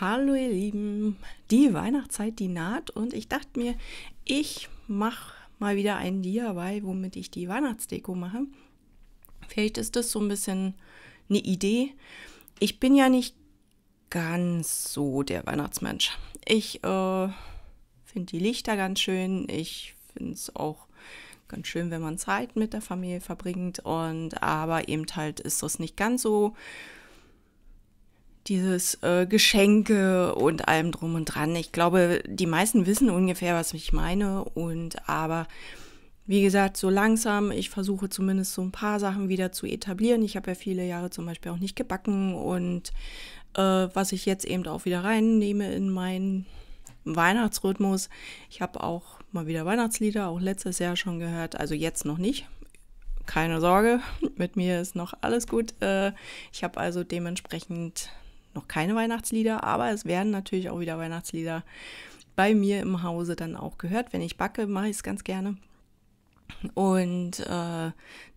Hallo ihr Lieben, die Weihnachtszeit, die naht und ich dachte mir, ich mache mal wieder ein DIY, womit ich die Weihnachtsdeko mache. Vielleicht ist das so ein bisschen eine Idee. Ich bin ja nicht ganz so der Weihnachtsmensch. Ich äh, finde die Lichter ganz schön. Ich finde es auch ganz schön, wenn man Zeit mit der Familie verbringt. Und aber eben halt ist das nicht ganz so dieses äh, Geschenke und allem drum und dran. Ich glaube, die meisten wissen ungefähr, was ich meine. Und aber wie gesagt, so langsam, ich versuche zumindest so ein paar Sachen wieder zu etablieren. Ich habe ja viele Jahre zum Beispiel auch nicht gebacken und äh, was ich jetzt eben auch wieder reinnehme in meinen Weihnachtsrhythmus. Ich habe auch mal wieder Weihnachtslieder, auch letztes Jahr schon gehört, also jetzt noch nicht. Keine Sorge, mit mir ist noch alles gut. Äh, ich habe also dementsprechend noch keine Weihnachtslieder, aber es werden natürlich auch wieder Weihnachtslieder bei mir im Hause dann auch gehört. Wenn ich backe, mache ich es ganz gerne. Und äh,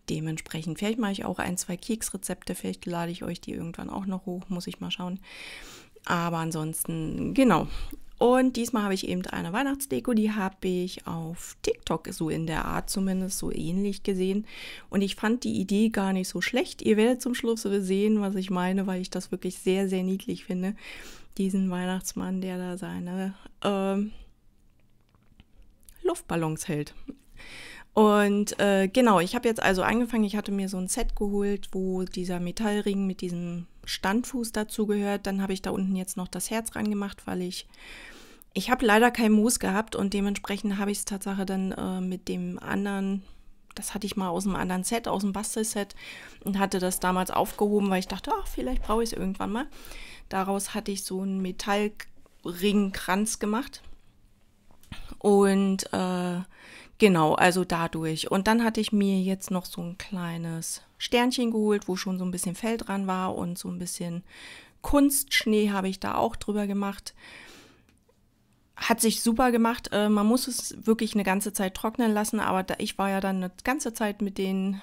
dementsprechend, vielleicht mache ich auch ein, zwei Keksrezepte, vielleicht lade ich euch die irgendwann auch noch hoch, muss ich mal schauen. Aber ansonsten, genau, und diesmal habe ich eben eine Weihnachtsdeko, die habe ich auf TikTok so in der Art zumindest so ähnlich gesehen. Und ich fand die Idee gar nicht so schlecht. Ihr werdet zum Schluss sehen, was ich meine, weil ich das wirklich sehr, sehr niedlich finde. Diesen Weihnachtsmann, der da seine ähm, Luftballons hält. Und äh, genau, ich habe jetzt also angefangen, ich hatte mir so ein Set geholt, wo dieser Metallring mit diesem Standfuß dazu gehört. Dann habe ich da unten jetzt noch das Herz reingemacht, weil ich ich habe leider kein Moos gehabt und dementsprechend habe ich es Tatsache dann äh, mit dem anderen, das hatte ich mal aus einem anderen Set, aus dem Bastelset und hatte das damals aufgehoben, weil ich dachte, ach, vielleicht brauche ich es irgendwann mal. Daraus hatte ich so einen Metallringkranz gemacht. Und äh, genau, also dadurch. Und dann hatte ich mir jetzt noch so ein kleines Sternchen geholt, wo schon so ein bisschen Fell dran war und so ein bisschen Kunstschnee habe ich da auch drüber gemacht. Hat sich super gemacht. Äh, man muss es wirklich eine ganze Zeit trocknen lassen, aber da, ich war ja dann eine ganze Zeit mit den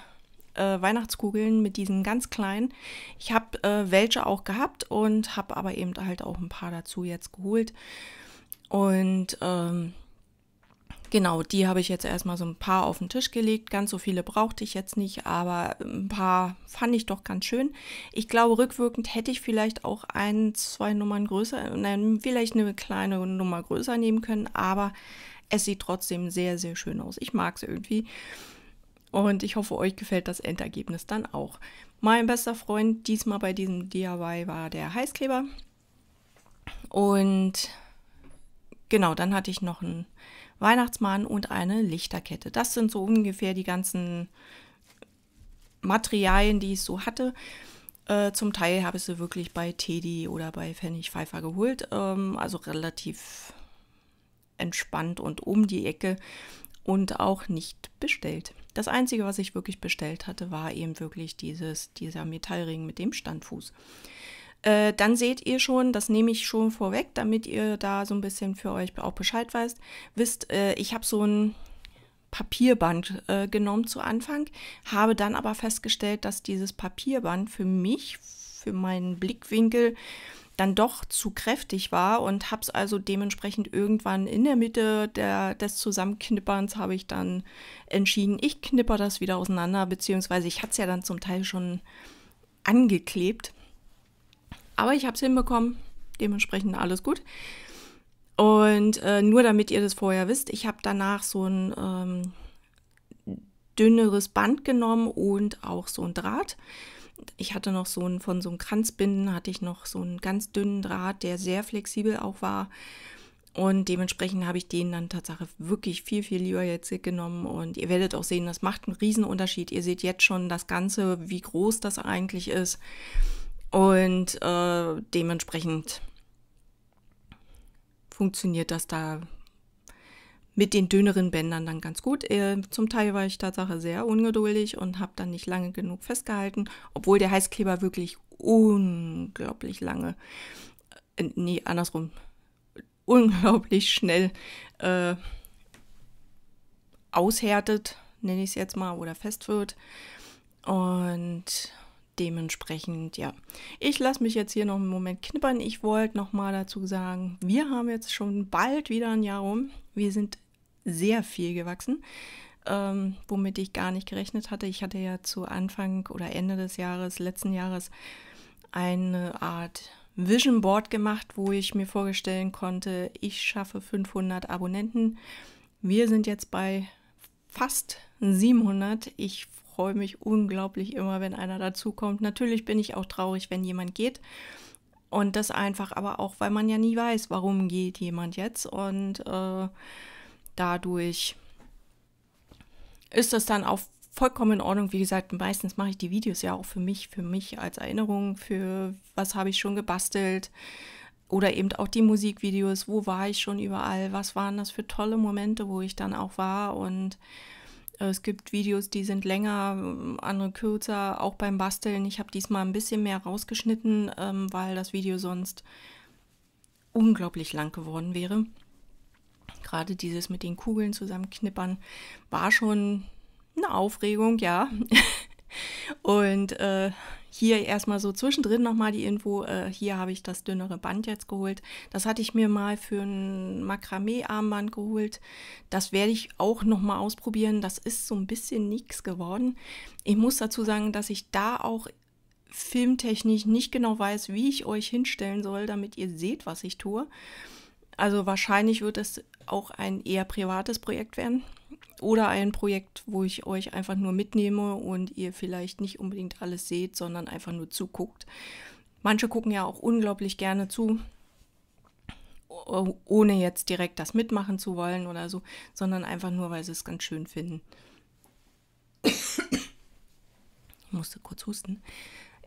äh, Weihnachtskugeln, mit diesen ganz kleinen. Ich habe äh, welche auch gehabt und habe aber eben halt auch ein paar dazu jetzt geholt. Und ähm, Genau, die habe ich jetzt erstmal so ein paar auf den Tisch gelegt. Ganz so viele brauchte ich jetzt nicht, aber ein paar fand ich doch ganz schön. Ich glaube, rückwirkend hätte ich vielleicht auch ein, zwei Nummern größer, nein, vielleicht eine kleine Nummer größer nehmen können, aber es sieht trotzdem sehr, sehr schön aus. Ich mag es irgendwie. Und ich hoffe, euch gefällt das Endergebnis dann auch. Mein bester Freund diesmal bei diesem DIY war der Heißkleber. Und genau, dann hatte ich noch ein Weihnachtsmann und eine Lichterkette. Das sind so ungefähr die ganzen Materialien, die ich so hatte. Äh, zum Teil habe ich sie wirklich bei Teddy oder bei Pfennig Pfeiffer geholt. Ähm, also relativ entspannt und um die Ecke und auch nicht bestellt. Das Einzige, was ich wirklich bestellt hatte, war eben wirklich dieses, dieser Metallring mit dem Standfuß äh, dann seht ihr schon, das nehme ich schon vorweg, damit ihr da so ein bisschen für euch auch Bescheid weißt, wisst, äh, ich habe so ein Papierband äh, genommen zu Anfang, habe dann aber festgestellt, dass dieses Papierband für mich, für meinen Blickwinkel, dann doch zu kräftig war und habe es also dementsprechend irgendwann in der Mitte der, des Zusammenknipperns habe ich dann entschieden, ich knipper das wieder auseinander, beziehungsweise ich hatte es ja dann zum Teil schon angeklebt aber ich habe es hinbekommen. Dementsprechend alles gut. Und äh, nur damit ihr das vorher wisst, ich habe danach so ein ähm, dünneres Band genommen und auch so ein Draht. Ich hatte noch so ein, von so einem Kranzbinden hatte ich noch so einen ganz dünnen Draht, der sehr flexibel auch war. Und dementsprechend habe ich den dann tatsächlich wirklich viel, viel lieber jetzt genommen. Und ihr werdet auch sehen, das macht einen Riesenunterschied. Ihr seht jetzt schon das Ganze, wie groß das eigentlich ist. Und äh, dementsprechend funktioniert das da mit den dünneren Bändern dann ganz gut. Äh, zum Teil war ich tatsächlich sehr ungeduldig und habe dann nicht lange genug festgehalten, obwohl der Heißkleber wirklich unglaublich lange, äh, nee, andersrum, unglaublich schnell äh, aushärtet, nenne ich es jetzt mal, oder fest wird. Und dementsprechend, ja. Ich lasse mich jetzt hier noch einen Moment knippern. Ich wollte nochmal dazu sagen, wir haben jetzt schon bald wieder ein Jahr rum. Wir sind sehr viel gewachsen, ähm, womit ich gar nicht gerechnet hatte. Ich hatte ja zu Anfang oder Ende des Jahres, letzten Jahres, eine Art Vision Board gemacht, wo ich mir vorstellen konnte, ich schaffe 500 Abonnenten. Wir sind jetzt bei fast 700. Ich freue mich unglaublich immer, wenn einer dazukommt. Natürlich bin ich auch traurig, wenn jemand geht. Und das einfach aber auch, weil man ja nie weiß, warum geht jemand jetzt. Und äh, dadurch ist das dann auch vollkommen in Ordnung. Wie gesagt, meistens mache ich die Videos ja auch für mich, für mich als Erinnerung, für was habe ich schon gebastelt oder eben auch die Musikvideos, wo war ich schon überall, was waren das für tolle Momente, wo ich dann auch war und äh, es gibt Videos, die sind länger, andere kürzer, auch beim Basteln. Ich habe diesmal ein bisschen mehr rausgeschnitten, ähm, weil das Video sonst unglaublich lang geworden wäre. Gerade dieses mit den Kugeln zusammenknippern war schon eine Aufregung, ja. Und äh, hier erstmal so zwischendrin nochmal die Info, äh, hier habe ich das dünnere Band jetzt geholt. Das hatte ich mir mal für ein Makramee-Armband geholt. Das werde ich auch nochmal ausprobieren. Das ist so ein bisschen nichts geworden. Ich muss dazu sagen, dass ich da auch filmtechnisch nicht genau weiß, wie ich euch hinstellen soll, damit ihr seht, was ich tue. Also wahrscheinlich wird es auch ein eher privates Projekt werden. Oder ein Projekt, wo ich euch einfach nur mitnehme und ihr vielleicht nicht unbedingt alles seht, sondern einfach nur zuguckt. Manche gucken ja auch unglaublich gerne zu, oh, ohne jetzt direkt das mitmachen zu wollen oder so, sondern einfach nur, weil sie es ganz schön finden. Ich musste kurz husten.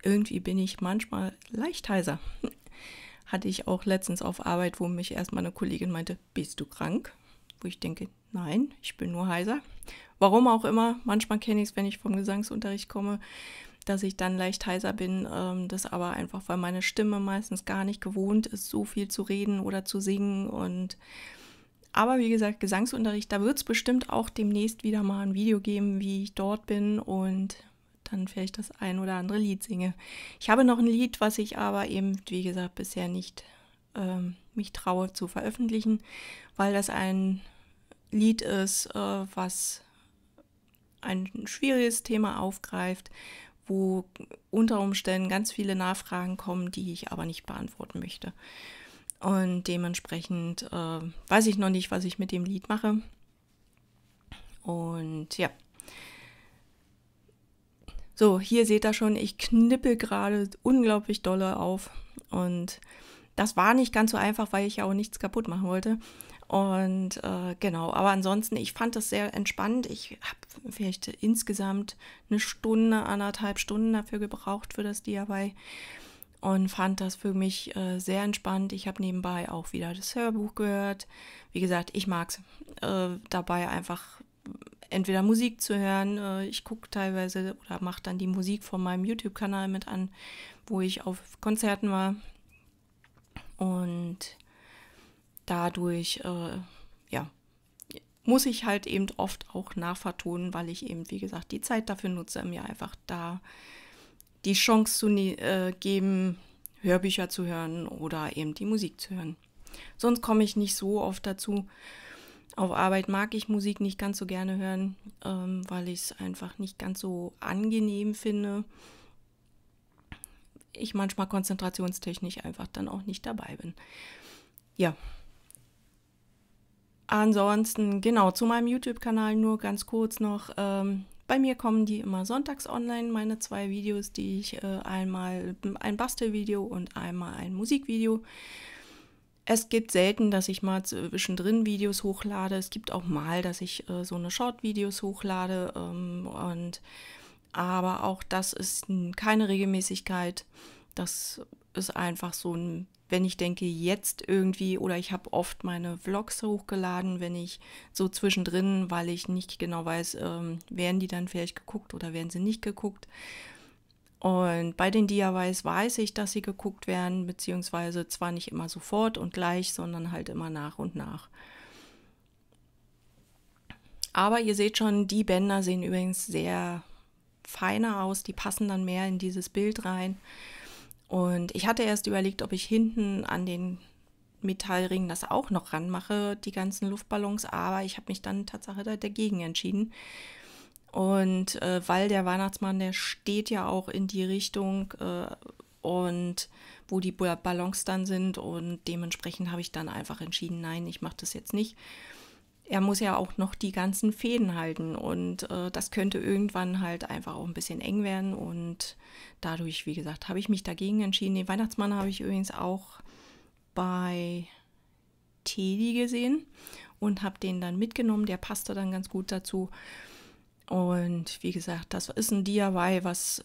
Irgendwie bin ich manchmal leicht heiser. Hatte ich auch letztens auf Arbeit, wo mich erstmal eine Kollegin meinte, bist du krank? wo ich denke, nein, ich bin nur heiser. Warum auch immer, manchmal kenne ich es, wenn ich vom Gesangsunterricht komme, dass ich dann leicht heiser bin. Ähm, das aber einfach, weil meine Stimme meistens gar nicht gewohnt ist, so viel zu reden oder zu singen. Und aber wie gesagt, Gesangsunterricht, da wird es bestimmt auch demnächst wieder mal ein Video geben, wie ich dort bin und dann vielleicht das ein oder andere Lied singe. Ich habe noch ein Lied, was ich aber eben, wie gesagt, bisher nicht ähm, mich traue zu veröffentlichen, weil das ein Lied ist, äh, was ein schwieriges Thema aufgreift, wo unter Umständen ganz viele Nachfragen kommen, die ich aber nicht beantworten möchte. Und dementsprechend äh, weiß ich noch nicht, was ich mit dem Lied mache. Und ja. So, hier seht ihr schon, ich knippel gerade unglaublich dolle auf. Und das war nicht ganz so einfach, weil ich ja auch nichts kaputt machen wollte. Und äh, genau, aber ansonsten, ich fand das sehr entspannt. Ich habe vielleicht insgesamt eine Stunde, anderthalb Stunden dafür gebraucht für das DIY und fand das für mich äh, sehr entspannt. Ich habe nebenbei auch wieder das Hörbuch gehört. Wie gesagt, ich mag es äh, dabei einfach entweder Musik zu hören. Äh, ich gucke teilweise oder mache dann die Musik von meinem YouTube-Kanal mit an, wo ich auf Konzerten war. Und dadurch, äh, ja, muss ich halt eben oft auch nachvertonen, weil ich eben, wie gesagt, die Zeit dafür nutze, mir einfach da die Chance zu äh, geben, Hörbücher zu hören oder eben die Musik zu hören. Sonst komme ich nicht so oft dazu. Auf Arbeit mag ich Musik nicht ganz so gerne hören, ähm, weil ich es einfach nicht ganz so angenehm finde. Ich manchmal konzentrationstechnisch einfach dann auch nicht dabei bin. Ja, Ansonsten, genau, zu meinem YouTube-Kanal nur ganz kurz noch. Ähm, bei mir kommen die immer sonntags online, meine zwei Videos, die ich äh, einmal ein Bastelvideo und einmal ein Musikvideo. Es gibt selten, dass ich mal zwischendrin Videos hochlade. Es gibt auch mal, dass ich äh, so eine Short-Videos hochlade. Ähm, und, aber auch das ist keine Regelmäßigkeit. Das ist einfach so ein, wenn ich denke, jetzt irgendwie, oder ich habe oft meine Vlogs hochgeladen, wenn ich so zwischendrin, weil ich nicht genau weiß, ähm, werden die dann vielleicht geguckt oder werden sie nicht geguckt. Und bei den DIYs weiß ich, dass sie geguckt werden, beziehungsweise zwar nicht immer sofort und gleich, sondern halt immer nach und nach. Aber ihr seht schon, die Bänder sehen übrigens sehr feiner aus, die passen dann mehr in dieses Bild rein. Und ich hatte erst überlegt, ob ich hinten an den Metallring das auch noch ranmache, die ganzen Luftballons, aber ich habe mich dann tatsächlich halt dagegen entschieden. Und äh, weil der Weihnachtsmann, der steht ja auch in die Richtung äh, und wo die Ballons dann sind und dementsprechend habe ich dann einfach entschieden, nein, ich mache das jetzt nicht er muss ja auch noch die ganzen Fäden halten und äh, das könnte irgendwann halt einfach auch ein bisschen eng werden und dadurch, wie gesagt, habe ich mich dagegen entschieden. Den Weihnachtsmann habe ich übrigens auch bei Teddy gesehen und habe den dann mitgenommen. Der passte dann ganz gut dazu. Und wie gesagt, das ist ein DIY, was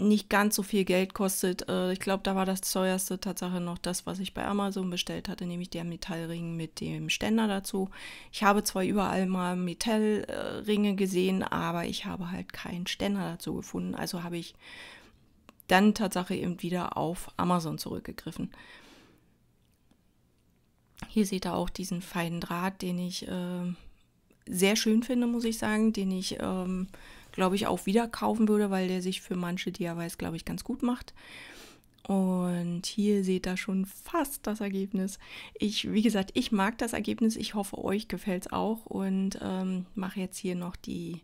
nicht ganz so viel Geld kostet. Äh, ich glaube, da war das teuerste Tatsache noch das, was ich bei Amazon bestellt hatte, nämlich der Metallring mit dem Ständer dazu. Ich habe zwar überall mal Metallringe gesehen, aber ich habe halt keinen Ständer dazu gefunden. Also habe ich dann Tatsache eben wieder auf Amazon zurückgegriffen. Hier seht ihr auch diesen feinen Draht, den ich äh, sehr schön finde, muss ich sagen, den ich ähm, glaube ich, auch wieder kaufen würde, weil der sich für manche DIYs, glaube ich, ganz gut macht. Und hier seht ihr schon fast das Ergebnis. Ich, wie gesagt, ich mag das Ergebnis. Ich hoffe, euch gefällt es auch und ähm, mache jetzt hier noch die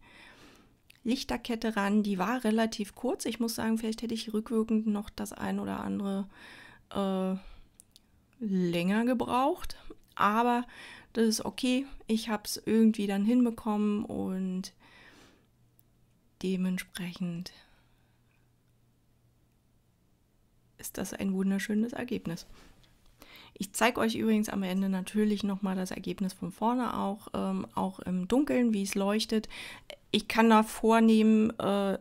Lichterkette ran. Die war relativ kurz. Ich muss sagen, vielleicht hätte ich rückwirkend noch das ein oder andere äh, länger gebraucht. Aber das ist okay. Ich habe es irgendwie dann hinbekommen und Dementsprechend ist das ein wunderschönes Ergebnis. Ich zeige euch übrigens am Ende natürlich nochmal das Ergebnis von vorne auch, ähm, auch im Dunkeln, wie es leuchtet. Ich kann da vornehmen, äh,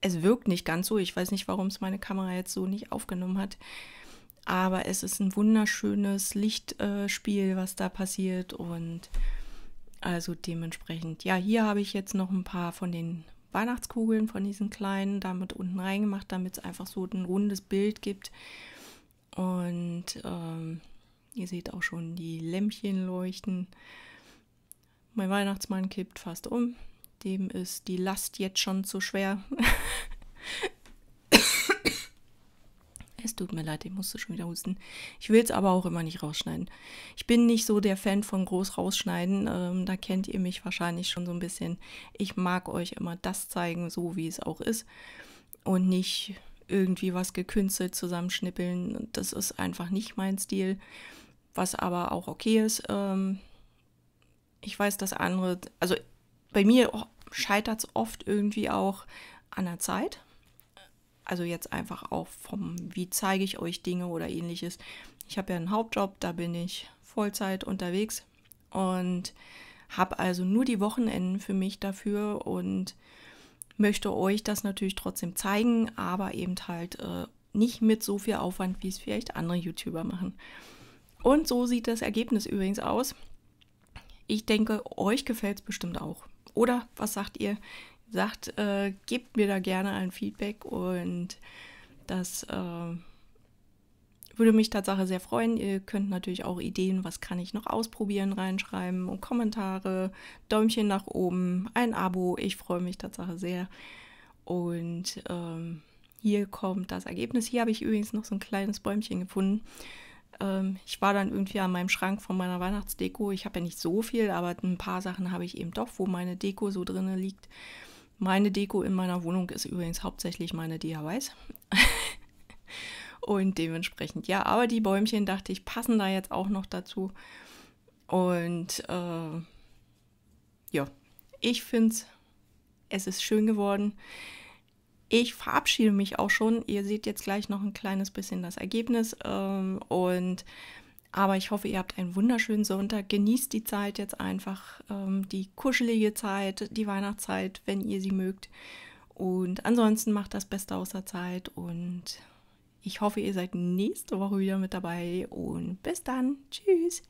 es wirkt nicht ganz so. Ich weiß nicht, warum es meine Kamera jetzt so nicht aufgenommen hat. Aber es ist ein wunderschönes Lichtspiel, äh, was da passiert. Und also dementsprechend, ja, hier habe ich jetzt noch ein paar von den Weihnachtskugeln von diesen kleinen, damit unten reingemacht, damit es einfach so ein rundes Bild gibt. Und ähm, ihr seht auch schon die Lämpchen leuchten. Mein Weihnachtsmann kippt fast um. Dem ist die Last jetzt schon zu schwer. Es tut mir leid, ich musste schon wieder husten. Ich will es aber auch immer nicht rausschneiden. Ich bin nicht so der Fan von groß rausschneiden. Ähm, da kennt ihr mich wahrscheinlich schon so ein bisschen. Ich mag euch immer das zeigen, so wie es auch ist. Und nicht irgendwie was gekünstelt zusammenschnippeln. Das ist einfach nicht mein Stil. Was aber auch okay ist. Ähm, ich weiß, dass andere, also bei mir scheitert es oft irgendwie auch an der Zeit also jetzt einfach auch vom, wie zeige ich euch Dinge oder ähnliches. Ich habe ja einen Hauptjob, da bin ich Vollzeit unterwegs und habe also nur die Wochenenden für mich dafür und möchte euch das natürlich trotzdem zeigen, aber eben halt äh, nicht mit so viel Aufwand, wie es vielleicht andere YouTuber machen. Und so sieht das Ergebnis übrigens aus. Ich denke, euch gefällt es bestimmt auch. Oder was sagt ihr? sagt, äh, gebt mir da gerne ein Feedback und das äh, würde mich tatsächlich sehr freuen. Ihr könnt natürlich auch Ideen, was kann ich noch ausprobieren, reinschreiben und Kommentare, Däumchen nach oben, ein Abo. Ich freue mich tatsächlich sehr. Und ähm, hier kommt das Ergebnis. Hier habe ich übrigens noch so ein kleines Bäumchen gefunden. Ähm, ich war dann irgendwie an meinem Schrank von meiner Weihnachtsdeko. Ich habe ja nicht so viel, aber ein paar Sachen habe ich eben doch, wo meine Deko so drinne liegt. Meine Deko in meiner Wohnung ist übrigens hauptsächlich meine DIYs. Und dementsprechend, ja, aber die Bäumchen, dachte ich, passen da jetzt auch noch dazu. Und äh, ja, ich finde es, es ist schön geworden. Ich verabschiede mich auch schon. Ihr seht jetzt gleich noch ein kleines bisschen das Ergebnis. Ähm, und aber ich hoffe, ihr habt einen wunderschönen Sonntag. Genießt die Zeit jetzt einfach, ähm, die kuschelige Zeit, die Weihnachtszeit, wenn ihr sie mögt. Und ansonsten macht das Beste aus der Zeit. Und ich hoffe, ihr seid nächste Woche wieder mit dabei. Und bis dann. Tschüss.